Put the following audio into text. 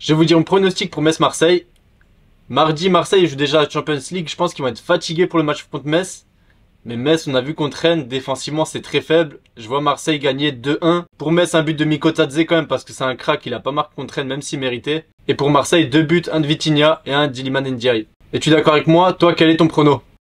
Je vais vous dire mon pronostic pour Metz-Marseille. Mardi, Marseille joue déjà la Champions League. Je pense qu'ils vont être fatigués pour le match contre Metz. Mais Metz, on a vu qu'on traîne. défensivement, c'est très faible. Je vois Marseille gagner 2-1. Pour Metz, un but de Mikotadze quand même, parce que c'est un crack, il a pas marqué contre traîne, même s'il méritait. Et pour Marseille, deux buts, un de Vitinha et un d'Iliman Ndiaye. Es-tu d'accord avec moi Toi, quel est ton pronostic